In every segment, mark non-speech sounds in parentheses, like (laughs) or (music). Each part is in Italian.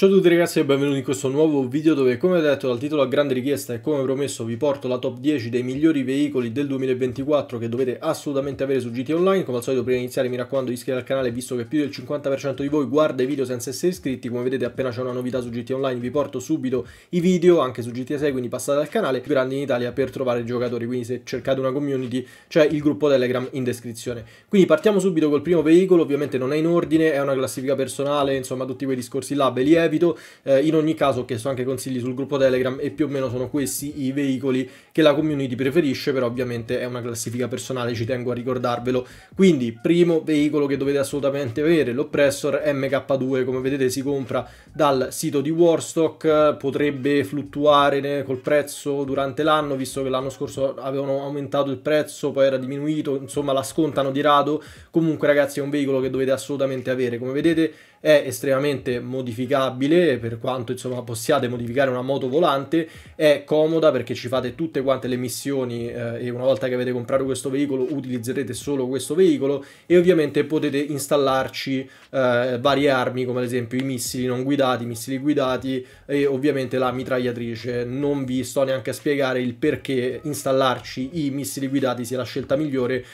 Ciao a tutti ragazzi e benvenuti in questo nuovo video dove come detto dal titolo a grande richiesta e come promesso vi porto la top 10 dei migliori veicoli del 2024 che dovete assolutamente avere su GT Online come al solito prima di iniziare mi raccomando iscrivetevi al canale visto che più del 50% di voi guarda i video senza essere iscritti come vedete appena c'è una novità su GT Online vi porto subito i video anche su GTA 6 quindi passate al canale più grande in Italia per trovare giocatori quindi se cercate una community c'è il gruppo Telegram in descrizione quindi partiamo subito col primo veicolo ovviamente non è in ordine è una classifica personale insomma tutti quei discorsi là ve li è evito. Eh, in ogni caso ho chiesto anche consigli sul gruppo Telegram e più o meno sono questi i veicoli che la community preferisce, però ovviamente è una classifica personale, ci tengo a ricordarvelo. Quindi, primo veicolo che dovete assolutamente avere, l'Oppressor MK2, come vedete si compra dal sito di Warstock, potrebbe fluttuare col prezzo durante l'anno, visto che l'anno scorso avevano aumentato il prezzo, poi era diminuito, insomma la scontano di rado. Comunque ragazzi è un veicolo che dovete assolutamente avere, come vedete è estremamente modificabile per quanto insomma possiate modificare una moto volante è comoda perché ci fate tutte quante le missioni eh, e una volta che avete comprato questo veicolo utilizzerete solo questo veicolo e ovviamente potete installarci eh, varie armi come ad esempio i missili non guidati, i missili guidati e ovviamente la mitragliatrice non vi sto neanche a spiegare il perché installarci i missili guidati sia la scelta migliore eh,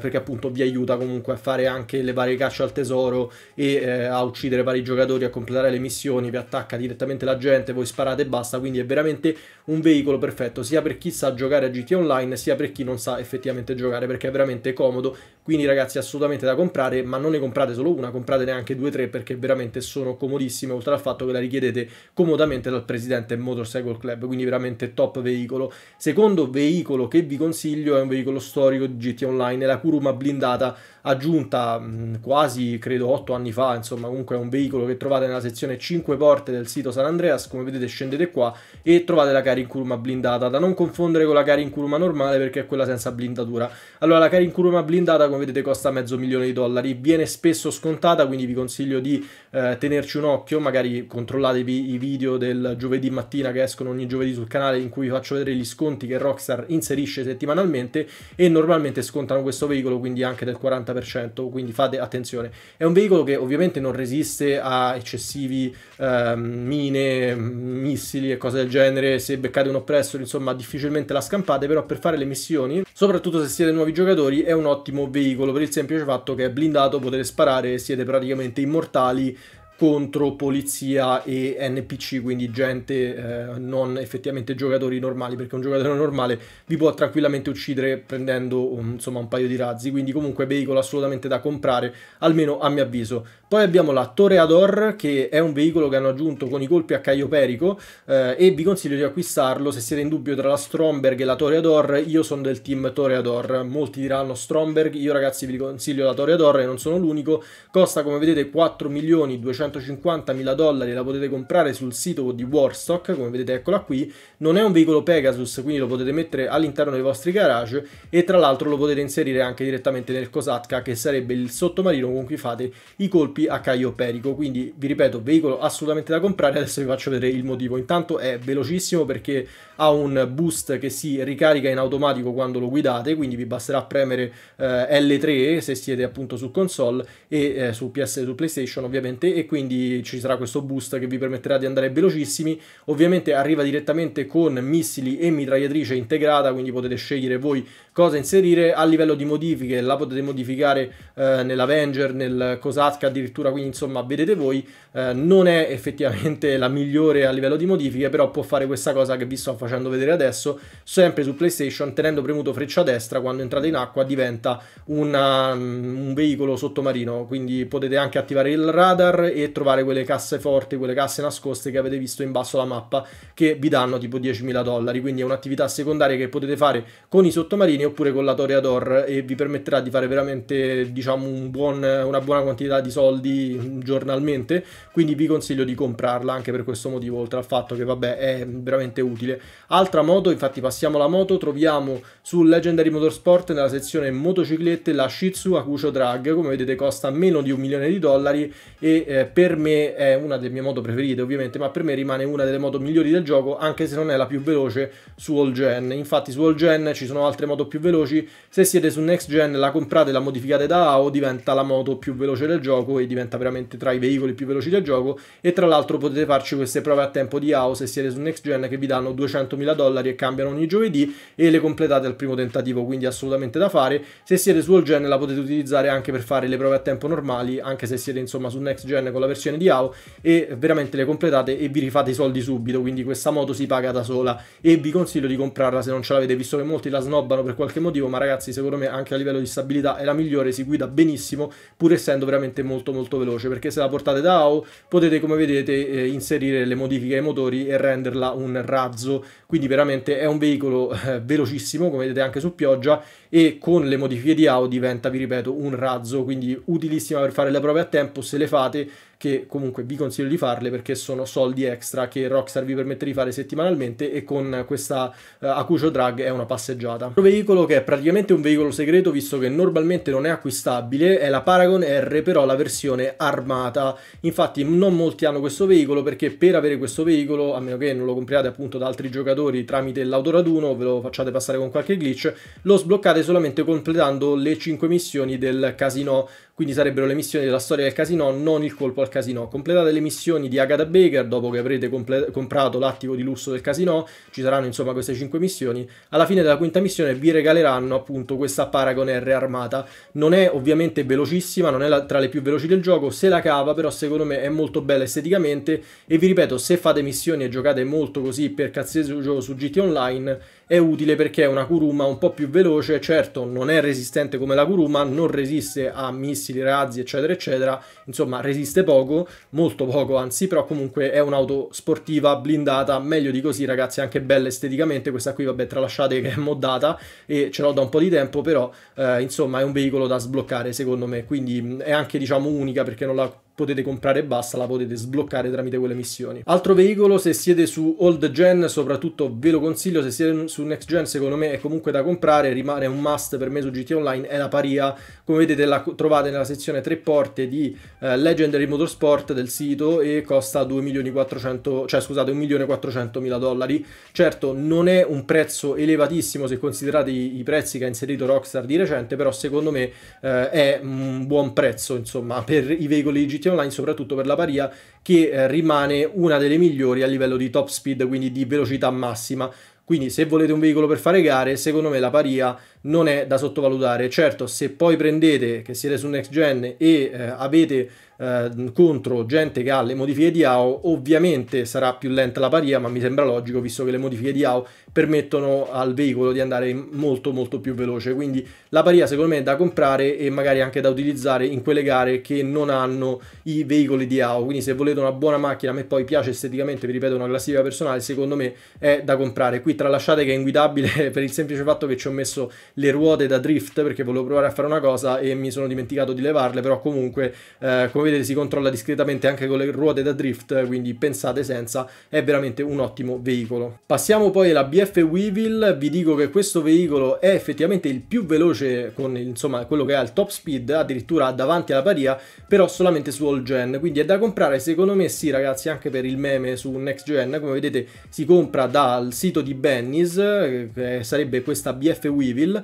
perché appunto vi aiuta comunque a fare anche le varie cacce al tesoro e eh, auto uccidere vari giocatori, a completare le missioni, vi attacca direttamente la gente, voi sparate e basta, quindi è veramente un veicolo perfetto sia per chi sa giocare a GT Online sia per chi non sa effettivamente giocare perché è veramente comodo, quindi ragazzi assolutamente da comprare, ma non ne comprate solo una, compratene anche due o tre perché veramente sono comodissime, oltre al fatto che la richiedete comodamente dal presidente Motorcycle Club, quindi veramente top veicolo. Secondo veicolo che vi consiglio è un veicolo storico di GT Online, la Kuruma blindata aggiunta quasi credo 8 anni fa, insomma comunque comunque è un veicolo che trovate nella sezione 5 porte del sito San Andreas, come vedete scendete qua e trovate la cara in curva blindata, da non confondere con la cara in curva normale perché è quella senza blindatura. Allora la cara in curva blindata come vedete costa mezzo milione di dollari, viene spesso scontata quindi vi consiglio di eh, tenerci un occhio, magari controllatevi i video del giovedì mattina che escono ogni giovedì sul canale in cui vi faccio vedere gli sconti che Rockstar inserisce settimanalmente e normalmente scontano questo veicolo quindi anche del 40%, quindi fate attenzione. È un veicolo che ovviamente non resiste a eccessivi eh, mine, missili e cose del genere, se beccate un oppressor insomma difficilmente la scampate, però per fare le missioni, soprattutto se siete nuovi giocatori, è un ottimo veicolo per il semplice fatto che è blindato, potete sparare, siete praticamente immortali contro polizia e NPC, quindi gente eh, non effettivamente giocatori normali, perché un giocatore normale vi può tranquillamente uccidere prendendo un, insomma un paio di razzi, quindi comunque veicolo assolutamente da comprare, almeno a mio avviso. Poi abbiamo la Toreador, che è un veicolo che hanno aggiunto con i colpi a Caio Perico eh, e vi consiglio di acquistarlo se siete in dubbio tra la Stromberg e la Toreador, io sono del team Toreador, molti diranno Stromberg, io ragazzi vi consiglio la Toreador e non sono l'unico, costa come vedete 4 milioni 200 450.000 dollari la potete comprare sul sito di Warstock, come vedete eccola qui, non è un veicolo Pegasus, quindi lo potete mettere all'interno dei vostri garage e tra l'altro lo potete inserire anche direttamente nel Kosatka che sarebbe il sottomarino con cui fate i colpi a Caio Perico, quindi vi ripeto, veicolo assolutamente da comprare, adesso vi faccio vedere il motivo, intanto è velocissimo perché ha un boost che si ricarica in automatico quando lo guidate, quindi vi basterà premere eh, L3 se siete appunto su console e eh, su PS su PlayStation ovviamente e quindi quindi ci sarà questo boost che vi permetterà di andare velocissimi. Ovviamente arriva direttamente con missili e mitragliatrice integrata, quindi potete scegliere voi cosa inserire a livello di modifiche, la potete modificare eh, nell'Avenger, nel Cosasca addirittura, quindi insomma vedete voi, eh, non è effettivamente la migliore a livello di modifiche, però può fare questa cosa che vi sto facendo vedere adesso, sempre su PlayStation, tenendo premuto freccia destra, quando entrate in acqua diventa una, mm, un veicolo sottomarino, quindi potete anche attivare il radar e trovare quelle casse forti, quelle casse nascoste che avete visto in basso alla mappa, che vi danno tipo 10.000 dollari, quindi è un'attività secondaria che potete fare con i sottomarini oppure con la Toreador e vi permetterà di fare veramente diciamo, un buon, una buona quantità di soldi giornalmente, quindi vi consiglio di comprarla anche per questo motivo, oltre al fatto che vabbè è veramente utile. Altra moto, infatti passiamo alla moto, troviamo su Legendary Motorsport nella sezione motociclette la Shih Tzu Akucho Drag, come vedete costa meno di un milione di dollari e eh, per me è una delle mie moto preferite ovviamente, ma per me rimane una delle moto migliori del gioco anche se non è la più veloce su All Gen. Infatti su All Gen ci sono altre moto più più veloci. Se siete su next gen la comprate, la modificate da AO, diventa la moto più veloce del gioco e diventa veramente tra i veicoli più veloci del gioco. E tra l'altro potete farci queste prove a tempo di AO se siete su next gen che vi danno 200.000 dollari e cambiano ogni giovedì e le completate al primo tentativo, quindi assolutamente da fare. Se siete su all gen la potete utilizzare anche per fare le prove a tempo normali, anche se siete insomma su next gen con la versione di AO e veramente le completate e vi rifate i soldi subito, quindi questa moto si paga da sola e vi consiglio di comprarla se non ce l'avete visto che molti la snobbano per qualche qualche motivo, ma ragazzi secondo me anche a livello di stabilità è la migliore, si guida benissimo pur essendo veramente molto molto veloce, perché se la portate da AO potete come vedete eh, inserire le modifiche ai motori e renderla un razzo, quindi veramente è un veicolo eh, velocissimo come vedete anche su pioggia e con le modifiche di AO diventa vi ripeto un razzo, quindi utilissima per fare le prove a tempo se le fate che comunque vi consiglio di farle perché sono soldi extra che Rockstar vi permette di fare settimanalmente e con questa uh, eh, Acucio Drag è una passeggiata. Un veicolo che è praticamente un veicolo segreto visto che normalmente non è acquistabile è la Paragon R però la versione armata. Infatti non molti hanno questo veicolo perché per avere questo veicolo a meno che non lo compriate appunto da altri giocatori tramite l'autoraduno ve lo facciate passare con qualche glitch lo sbloccate solamente completando le 5 missioni del casino quindi sarebbero le missioni della storia del casino non il colpo al casino casino. Completate le missioni di Agatha Baker dopo che avrete comprato l'attico di lusso del casino, ci saranno insomma queste 5 missioni. Alla fine della quinta missione vi regaleranno appunto questa Paragon R armata. Non è ovviamente velocissima, non è la, tra le più veloci del gioco, se la cava però secondo me è molto bella esteticamente e vi ripeto, se fate missioni e giocate molto così per cazzeggio su GT Online è utile perché è una Kuruma un po' più veloce, certo non è resistente come la Kuruma, non resiste a missili, razzi eccetera eccetera, insomma resiste poco poco, molto poco anzi, però comunque è un'auto sportiva, blindata, meglio di così ragazzi, anche bella esteticamente, questa qui vabbè tralasciate che è moddata e ce l'ho da un po' di tempo, però eh, insomma è un veicolo da sbloccare secondo me, quindi è anche diciamo unica perché non la potete comprare e basta, la potete sbloccare tramite quelle missioni. Altro veicolo, se siete su old gen, soprattutto ve lo consiglio, se siete su next gen secondo me è comunque da comprare, rimane un must per me su GT Online, è la paria, come vedete la trovate nella sezione tre porte di eh, Legendary Motorsport del sito e costa 2.400.000 cioè scusate mila dollari. Certo non è un prezzo elevatissimo se considerate i, i, prezzi che ha inserito Rockstar di recente, però secondo me eh, è un buon prezzo insomma per i veicoli di GT Swift Online, soprattutto per la Paria, che eh, rimane una delle migliori a livello di top speed, quindi di velocità massima. Quindi se volete un veicolo per fare gare, secondo me la Paria non è da sottovalutare. Certo, se poi prendete che siete su next gen e eh, avete eh, contro gente che ha le modifiche di AO, ovviamente sarà più lenta la paria, ma mi sembra logico visto che le modifiche di AO permettono al veicolo di andare molto molto più veloce. Quindi la paria secondo me è da comprare e magari anche da utilizzare in quelle gare che non hanno i veicoli di AO. Quindi se volete una buona macchina, a me poi piace esteticamente, vi ripeto, una classifica personale, secondo me è da comprare. Qui tralasciate che è inguidabile (laughs) per il semplice fatto che ci ho messo le ruote da drift perché volevo provare a fare una cosa e mi sono dimenticato di levarle, però comunque eh, come vedete si controlla discretamente anche con le ruote da drift, quindi pensate senza, è veramente un ottimo veicolo. Passiamo poi alla BF Weevil, vi dico che questo veicolo è effettivamente il più veloce con insomma quello che ha il top speed, addirittura davanti alla paria, però solamente su all gen, quindi è da comprare secondo me sì ragazzi anche per il meme su next gen, come vedete si compra dal sito di Benny's, eh, che sarebbe questa BF Weevil,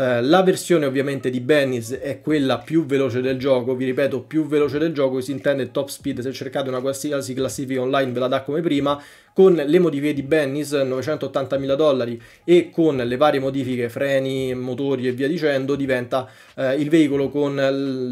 Eh, la versione ovviamente di Bennis è quella più veloce del gioco, vi ripeto più veloce del gioco, si intende top speed, se cercate una qualsiasi classifica online ve la dà come prima, con le modifiche di Bennis 980.000 dollari e con le varie modifiche freni, motori e via dicendo diventa eh, il veicolo con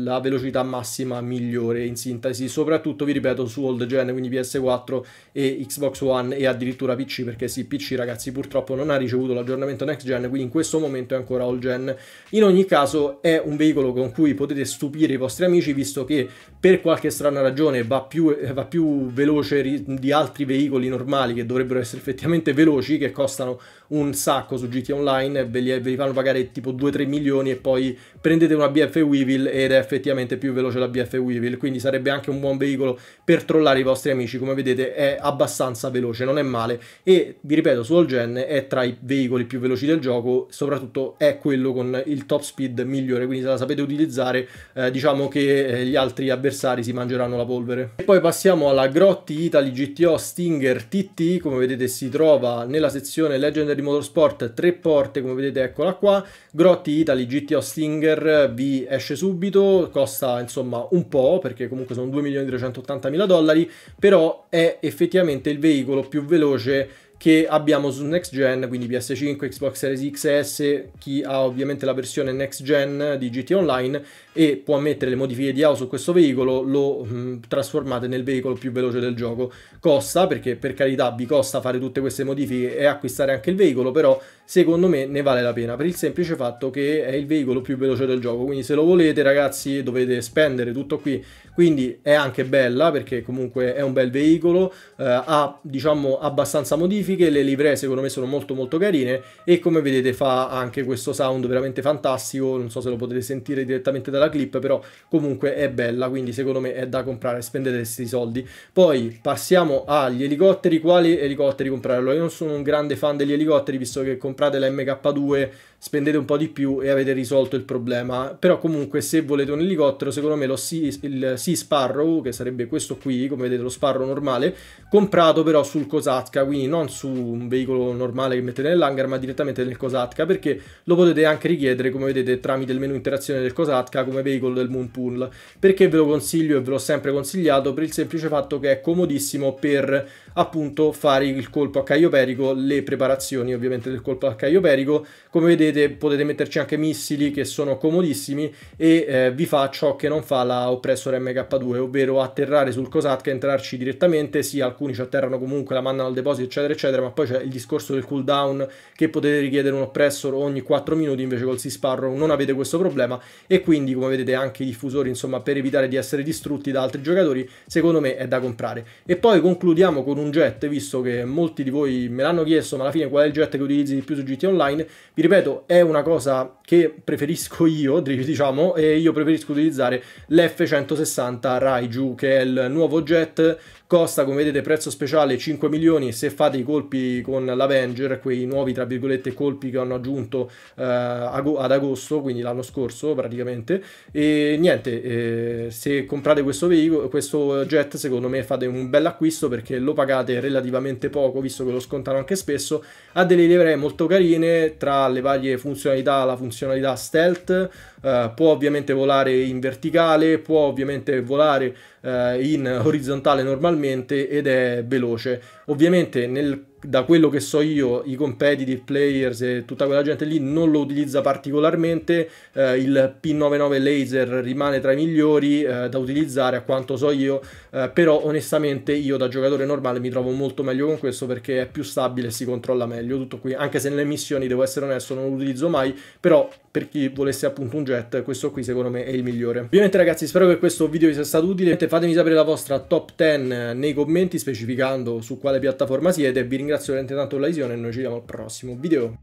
la velocità massima migliore in sintesi soprattutto vi ripeto su old gen quindi PS4 e Xbox One e addirittura PC perché sì PC ragazzi purtroppo non ha ricevuto l'aggiornamento next gen quindi in questo momento è ancora old gen Citroën. In ogni caso è un veicolo con cui potete stupire i vostri amici visto che per qualche strana ragione va più, eh, va più veloce di altri veicoli normali che dovrebbero essere effettivamente veloci che costano un sacco su GTA Online, ve li, ve li fanno pagare tipo 2-3 milioni e poi prendete una BF Weevil ed è effettivamente più veloce la BF Weevil, quindi sarebbe anche un buon veicolo per trollare i vostri amici, come vedete è abbastanza veloce, non è male e vi ripeto su All Gen è tra i veicoli più veloci del gioco, soprattutto è quello con il top speed migliore, quindi se la sapete utilizzare eh, diciamo che eh, gli altri avversari si mangeranno la polvere. E poi passiamo alla Grotti Italy GTO Stinger TT, come vedete si trova nella sezione Legendary di motorsport, tre porte come vedete eccola qua, Grotti Italy GTO Stinger vi esce subito, costa insomma un po' perché comunque sono 2.380.000 dollari, però è effettivamente il veicolo più veloce che abbiamo su next gen, quindi PS5, Xbox Series XS, chi ha ovviamente la versione next gen di GT Online e può mettere le modifiche di auto su questo veicolo, lo mh, mm, trasformate nel veicolo più veloce del gioco. Costa, perché per carità vi costa fare tutte queste modifiche e acquistare anche il veicolo, però secondo me ne vale la pena, per il semplice fatto che è il veicolo più veloce del gioco, quindi se lo volete ragazzi dovete spendere tutto qui, quindi è anche bella perché comunque è un bel veicolo, eh, ha diciamo abbastanza modifiche, le livree secondo me sono molto molto carine e come vedete fa anche questo sound veramente fantastico, non so se lo potete sentire direttamente dalla la clip, però comunque è bella, quindi secondo me è da comprare, spendete questi soldi. Poi passiamo agli elicotteri, quali elicotteri comprare? Allora, io non sono un grande fan degli elicotteri, visto che comprate la MK2 spendete un po' di più e avete risolto il problema. Però comunque se volete un elicottero, secondo me lo Sea, il Sea Sparrow, che sarebbe questo qui, come vedete lo Sparrow normale, comprato però sul Kosatka, quindi non su un veicolo normale che mettete nell'hangar, ma direttamente nel Kosatka, perché lo potete anche richiedere, come vedete, tramite il menu interazione del Kosatka come veicolo del Moon Pool. Perché ve lo consiglio e ve l'ho sempre consigliato per il semplice fatto che è comodissimo per appunto fare il colpo a perico, le preparazioni ovviamente del colpo a perico, come vedete vedete potete metterci anche missili che sono comodissimi e eh, vi fa ciò che non fa la Oppressor MK2, ovvero atterrare sul Cosatk e entrarci direttamente, sì alcuni ci atterrano comunque, la mandano al deposito eccetera eccetera, ma poi c'è il discorso del cooldown che potete richiedere un Oppressor ogni 4 minuti invece col Sea Sparrow non avete questo problema e quindi come vedete anche i diffusori insomma per evitare di essere distrutti da altri giocatori secondo me è da comprare. E poi concludiamo con un jet visto che molti di voi me l'hanno chiesto ma alla fine qual è il jet che utilizzi di più su GT Online, vi ripeto è una cosa che preferisco (laughs) io, diciamo, e io preferisco utilizzare l'F-160 Raiju, che è il nuovo jet, costa, come vedete, prezzo speciale 5 milioni, se fate i colpi con l'Avenger, quei nuovi, tra virgolette, colpi che hanno aggiunto eh, ad agosto, quindi l'anno scorso praticamente, e niente, eh, se comprate questo, veicolo, questo jet, secondo me fate un bel acquisto perché lo pagate relativamente poco, visto che lo scontano anche spesso, ha delle livree molto carine, tra le varie varie funzionalità, la funzionalità stealth eh, può ovviamente volare in verticale, può ovviamente volare eh, in orizzontale normalmente ed è veloce. Ovviamente nel da quello che so io, i competitive players e tutta quella gente lì non lo utilizza particolarmente. Eh, il P99 laser rimane tra i migliori eh, da utilizzare, a quanto so io. Eh, però, onestamente, io da giocatore normale mi trovo molto meglio con questo perché è più stabile e si controlla meglio. Tutto qui, anche se nelle missioni, devo essere onesto, non lo utilizzo mai. Però, per chi volesse appunto un gesto Jet, questo qui secondo me è il migliore. Ovviamente ragazzi spero che questo video vi sia stato utile, fatemi sapere la vostra top 10 nei commenti specificando su quale piattaforma siete, vi ringrazio veramente tanto per la visione e noi ci vediamo al prossimo video.